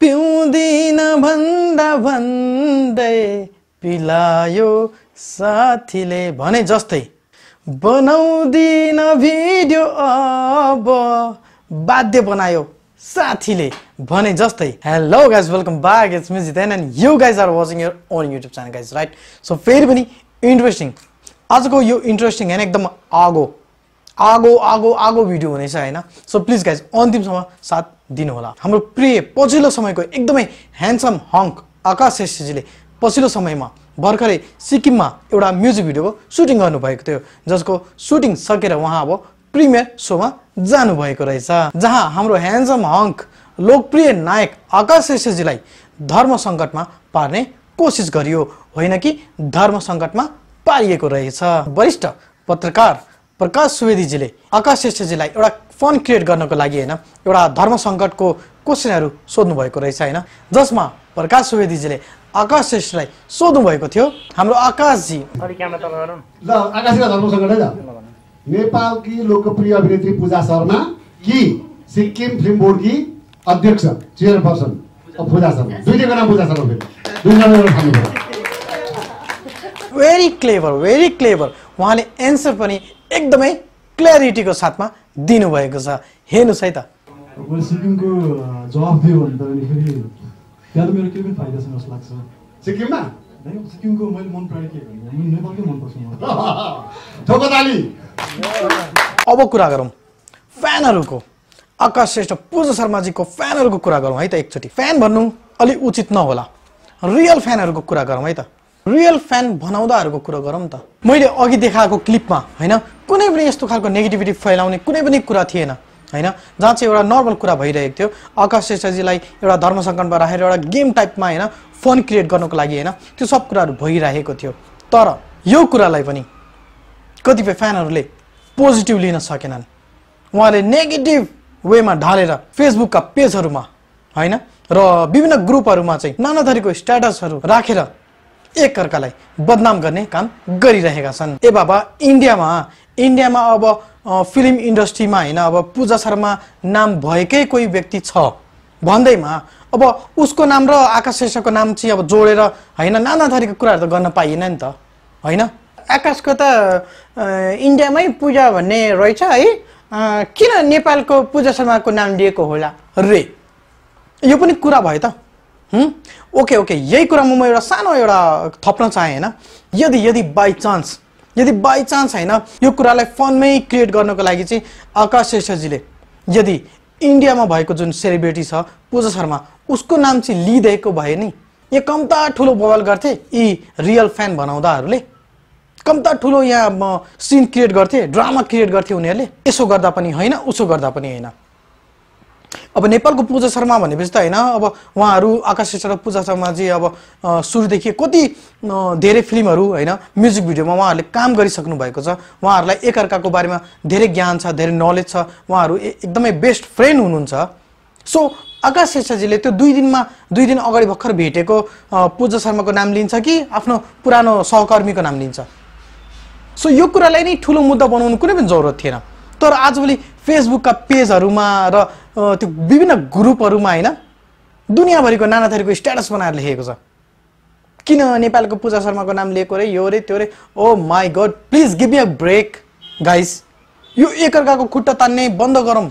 पिउँदिन भन्दा भन्दै पिलायो साथीले भने जस्तै बनाउँदिन भिडियो अब बाध्य बनायो साथीले भने जस्तै hello guys welcome back it's मिज then and you guys are watching your own YouTube channel guys right so फेरि पनि इन्ट्रेस्टिङ आजको यो इन्ट्रेस्टिङ होइन एकदम आगो आगो आगो आगो भिडियो हुनेछ होइन सो प्लिज गाइज अन्तिमसम्म साथ दिनुहोला हाम्रो प्रिय पछिल्लो समयको एकदमै ह्यान्डसम हङ्क आकाश श्रेष्ठजीले पछिल्लो समयमा भर्खरै सिक्किममा एउटा म्युजिक भिडियोको सुटिङ गर्नुभएको थियो जसको सुटिङ सकेर उहाँ अब प्रिमियर सोमा जानुभएको रहेछ जहाँ हाम्रो ह्यान्डसम हङ्क लोकप्रिय नायक आकाश श्रेष्ठजीलाई धर्म सङ्कटमा पार्ने कोसिस गरियो होइन कि धर्म सङ्कटमा पारिएको रहेछ वरिष्ठ पत्रकार प्रकाश सुवेदीजीले आकाश श्रेष्ठजीलाई एउटा फन क्रिएट गर्नको लागि होइन एउटा धर्म सङ्कटको क्वेसनहरू सोध्नुभएको रहेछ होइन जसमा प्रकाश सुवेदीजीले आकाश श्रेष्ठलाई भएको थियो हाम्रो आकाशजी नेपालकी लोकप्रिय अभिनेत्री पूजा शर्मा कि सिक्किम फिल्म बोर्डकी अध्यक्ष चेयरपर्सन पूजा शर्मा दुईटैको नाम पूजा शर्मा फेरि भेरी क्लेभर भेरी क्लेभर उहाँले एन्सर पनि एकदमै क्ल्यारिटीको साथमा दिनुभएको छ हेर्नुहोस् है त सिक्किमको जवाब दियो भने त फेरि त्यहाँ त मेरो केही पनि फाइदा छैन जस्तो लाग्छ सिक्किममा सिक्किमको मैले मन पराएँ के भने नेपालकै मनपर्छ अब कुरा गरौँ फ्यानहरूको आकाश श्रेष्ठ पूजा शर्माजीको फ्यानहरूको कुरा गरौँ है त एकचोटि फ्यान भन्नु अलिक उचित नहोला रियल फ्यानहरूको कुरा गरौँ है त रियल फ्यान बनाउँदाहरूको कुरो गरौँ त मैले अघि देखाएको क्लिपमा होइन कुनै पनि यस्तो खालको नेगेटिभिटी फैलाउने कुनै पनि कुरा थिएन होइन जहाँ चाहिँ एउटा नर्मल कुरा भइरहेको थियो आकाश श्रेष्ठजीलाई एउटा धर्म सङ्कटमा राखेर एउटा गेम टाइपमा होइन फोन क्रिएट गर्नुको लागि होइन त्यो सब कुराहरू भइरहेको थियो तर यो कुरालाई पनि कतिपय फ्यानहरूले पोजिटिभ लिन सकेनन् उहाँले नेगेटिभ वेमा ढालेर फेसबुकका पेजहरूमा होइन र विभिन्न ग्रुपहरूमा चाहिँ नाना थरीको स्ट्याटसहरू राखेर एकअर्कालाई बदनाम गर्ने काम गरिरहेका छन् ए बाबा इन्डियामा इन्डियामा अब फिल्म इन्डस्ट्रीमा होइन अब पूजा शर्मा नाम भएकै कोही व्यक्ति छ भन्दैमा अब उसको नाम र आकाश श्रेष्ठको नाम चाहिँ अब जोडेर होइन नाना थरीको कुराहरू त गर्न पाइएन नि त होइन आकाशको त इन्डियामै पूजा भन्ने रहेछ है किन नेपालको पूजा शर्माको नाम लिएको होला रे यो पनि कुरा भयो त ओके ओके यही कुरा म एउटा सानो एउटा थप्न चाहेँ होइन यदि यदि बाई चान्स यदि बाई चान्स होइन यो कुरालाई फनमै क्रिएट गर्नको लागि चाहिँ आकाश शेषजीले यदि इन्डियामा भएको जुन सेलिब्रेटी छ पूजा शर्मा उसको नाम चाहिँ लिइदिएको भए नि यहाँ कम्ता ठुलो बवाल गर्थे यी रियल फ्यान बनाउँदाहरूले कम्ता ठुलो यहाँ सिन क्रिएट गर्थे ड्रामा क्रिएट गर्थे उनीहरूले यसो गर्दा पनि होइन उसो गर्दा पनि होइन अब नेपालको पूजा शर्मा भनेपछि त होइन अब उहाँहरू आकाश र पूजा शर्मा शर्माजी अब सुरुदेखि कति धेरै फिल्महरू होइन म्युजिक भिडियोमा उहाँहरूले काम गरिसक्नु भएको छ उहाँहरूलाई एकअर्काको बारेमा धेरै ज्ञान छ धेरै नलेज छ उहाँहरू एकदमै बेस्ट फ्रेन्ड हुनुहुन्छ सो आकाश श्रेष्ठजीले त्यो दुई दिनमा दुई दिन अगाडि भर्खर भेटेको पूजा शर्माको नाम लिन्छ कि आफ्नो पुरानो सहकर्मीको नाम लिन्छ सो यो कुरालाई नै ठुलो मुद्दा बनाउनु कुनै पनि जरुरत थिएन तर आजभोलि फेसबुकका पेजहरूमा र त्यो विभिन्न ग्रुपहरूमा होइन दुनियाँभरिको नानाथरीको स्ट्याटस बनाएर लेखेको छ किन नेपालको पूजा शर्माको नाम लिएको रे यो रे त्यो रे oh my god please give a break guys यो एकअर्काको खुट्टा तान्ने बन्द गरौँ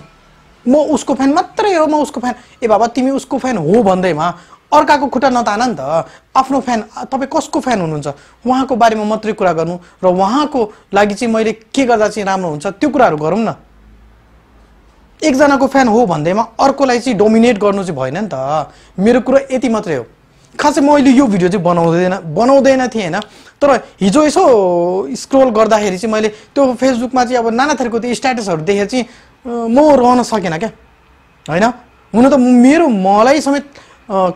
म उसको फ्यान मात्रै हो म उसको फ्यान ए बाबा तिमी उसको फ्यान हो भन्दैमा अर्काको खुट्टा नतान नि त आफ्नो फ्यान तपाईँ कसको फ्यान हुनुहुन्छ उहाँको बारेमा मात्रै कुरा गर्नु र उहाँको लागि चाहिँ मैले के गर्दा चाहिँ राम्रो हुन्छ त्यो कुराहरू गरौँ न एकजनाको फ्यान हो भन्दैमा अर्कोलाई चाहिँ डोमिनेट गर्नु चाहिँ भएन नि त मेरो कुरो यति मात्रै हो खासै म अहिले यो भिडियो चाहिँ बनाउँदैन बनाउँदैन थिएँ होइन तर हिजो यसो स्क्रोल गर्दाखेरि चाहिँ मैले त्यो फेसबुकमा चाहिँ अब नाना थरीको त्यो स्ट्याटसहरू देखेर चाहिँ म रहन सकेन क्या होइन हुन त मेरो मलाई समेत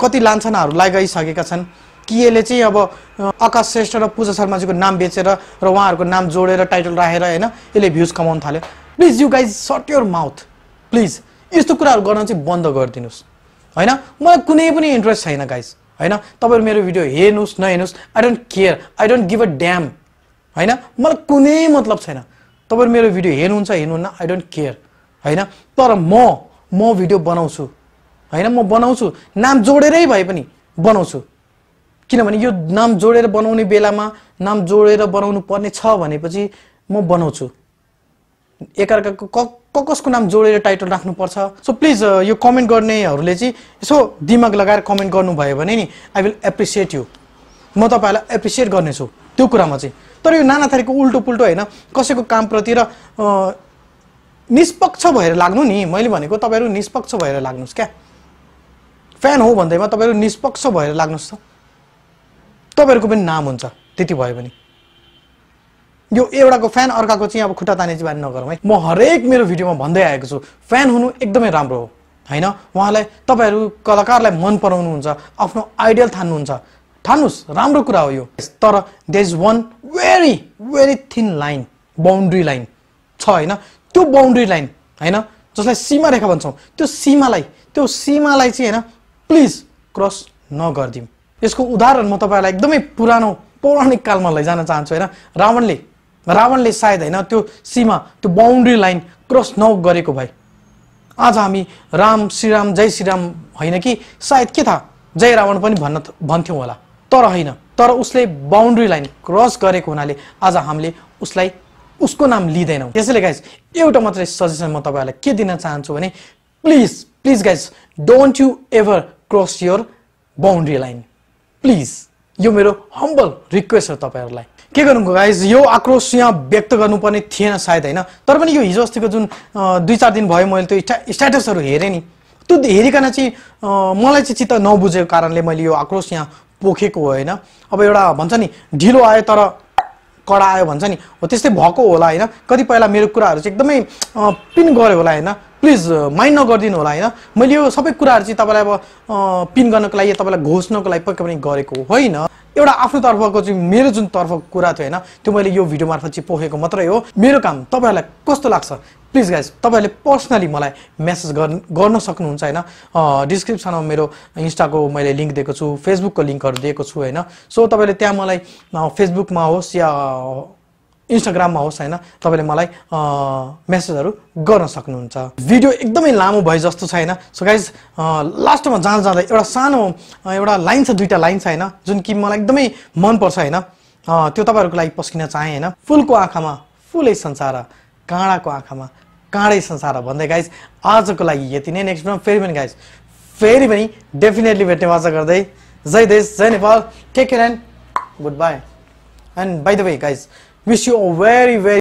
कति लान्छनाहरू लगाइसकेका छन् कि यसले चाहिँ अब आकाश श्रेष्ठ र पूजा शर्माजीको नाम बेचेर र उहाँहरूको नाम जोडेर टाइटल राखेर होइन यसले भ्युज कमाउनु थाल्यो please you guys shut your mouth please यस्तो कुराहरू गर्न चाहिँ बन्द गरिदिनुहोस् होइन मलाई कुनै पनि इन्ट्रेस्ट छैन गाइस होइन तपाईँहरू मेरो भिडियो हेर्नुहोस् नहेर्नुहोस् I don't care I don't give a damn होइन मलाई कुनै मतलब छैन तपाईँहरू मेरो भिडियो हेर्नुहुन्छ हेर्नुहुन्न आई डोन्ट केयर होइन तर म म भिडियो बनाउँछु होइन म बनाउँछु नाम जोडेरै भए पनि बनाउँछु किनभने यो नाम जोडेर बनाउने बेलामा नाम जोडेर बनाउनु पर्ने छ भनेपछि म बनाउँछु एकअर्काको क कसको नाम जोडेर टाइटल राख्नुपर्छ सो प्लिज uh, यो कमेन्ट गर्नेहरूले चाहिँ यसो दिमाग लगाएर कमेन्ट गर्नुभयो भने नि आई विल एप्रिसिएट यु म तपाईँहरूलाई एप्रिसिएट गर्नेछु त्यो कुरामा चाहिँ तर यो नाना थरीको उल्टो पुल्टो होइन कसैको कामप्रति र निष्पक्ष भएर लाग्नु नि मैले भनेको तपाईँहरू निष्पक्ष भएर लाग्नुहोस् क्या फ्यान हो भन्दैमा तपाईँहरू निष्पक्ष भएर लाग्नुहोस् त तपाईँहरूको पनि नाम हुन्छ त्यति भयो भने यो एउटाको फ्यान अर्काको चाहिँ अब खुट्टा ताने चाहिँ बानी नगरौँ है म हरेक मेरो भिडियोमा भन्दै आएको छु फ्यान हुनु एकदमै राम्रो हो होइन उहाँलाई तपाईँहरू कलाकारलाई मन पराउनुहुन्छ आफ्नो आइडियल ठान्नुहुन्छ ठान्नुहोस् राम्रो कुरा हो यो तर there is one very very thin line boundary line छ होइन त्यो बााउन्ड्री लाइन होइन जसलाई सीमा रेखा भन्छौँ त्यो सीमालाई त्यो सीमालाई चाहिँ होइन प्लिज क्रस नगरिदिउँ यसको उदाहरण म तपाईँहरूलाई एकदमै पुरानो पौराणिक कालमा लैजान चाहन्छु होइन रावणले रावणले सायद होइन त्यो सीमा त्यो बााउन्ड्री लाइन क्रस नगरेको भए आज हामी राम श्रीराम जय श्रीराम होइन कि सायद के थाहा जय रावण पनि भन्न भन्थ्यौँ होला तर होइन तर उसले बााउन्ड्री लाइन क्रस गरेको हुनाले आज हामीले उसलाई उसको नाम लिँदैनौँ त्यसैले गाइज एउटा मात्रै सजेसन म तपाईँहरूलाई के दिन चाहन्छु भने please please guys don't you ever cross your boundary line please यो मेरो हम्बल रिक्वेस्ट हो तपाईँहरूलाई के गर्नु गाइज यो आक्रोश यहाँ व्यक्त गर्नुपर्ने थिएन सायद होइन तर पनि यो हिजो अस्तिको जुन दुई चार दिन भयो मैले त्यो स्टा स्ट्याटसहरू हेरेँ नि त्यो हेरिकन चाहिँ मलाई चाहिँ चित्त नबुझेको कारणले मैले यो आक्रोश यहाँ पोखेको हो होइन अब एउटा भन्छ नि ढिलो आयो तर कडा आयो भन्छ नि हो त्यस्तै भएको होला होइन कतिपयलाई मेरो कुराहरू चाहिँ एकदमै पिन गऱ्यो होला होइन प्लिज माइन्ड नगरिदिनु होला होइन मैले यो सबै कुराहरू चाहिँ तपाईँलाई अब पिन गर्नको लागि तपाईँलाई घोषणाको लागि पक्कै पनि गरेको होइन एउटा आफ्नो तर्फको चाहिँ मेरो जुन तर्फको कुरा थियो होइन त्यो मैले यो भिडियो मार्फत चाहिँ पोखेको मात्रै हो मेरो काम तपाईँहरूलाई कस्तो लाग्छ प्लिज गाइज तपाईँहरूले पर्सनली मलाई मेसेज गर्न सक्नुहुन्छ होइन डिस्क्रिप्सनमा मेरो इन्स्टाको मैले लिङ्क दिएको छु फेसबुकको लिङ्कहरू दिएको छु होइन सो तपाईँले त्यहाँ मलाई फेसबुकमा होस् या इन्स्टाग्राममा होस् होइन तपाईँले मलाई मेसेजहरू गर्न सक्नुहुन्छ भिडियो एकदमै लामो भयो जस्तो छ होइन सो गाइज लास्टमा जाँदा जाँदा एउटा सानो एउटा लाइन छ दुइटा लाइन छ होइन जुन कि मलाई एकदमै मनपर्छ होइन त्यो तपाईँहरूको लागि पस्किन चाहेँ होइन फुलको आँखामा फुलै संसार काँडाको आँखामा काँडै संसार भन्दै गाइज आजको लागि यति नै नेक्स्ट फेरि पनि गाइज फेरि पनि डेफिनेटली भेट्ने वाचा गर्दै जय देश जय Nepal take care and goodbye and by the way guys Wish you a very, very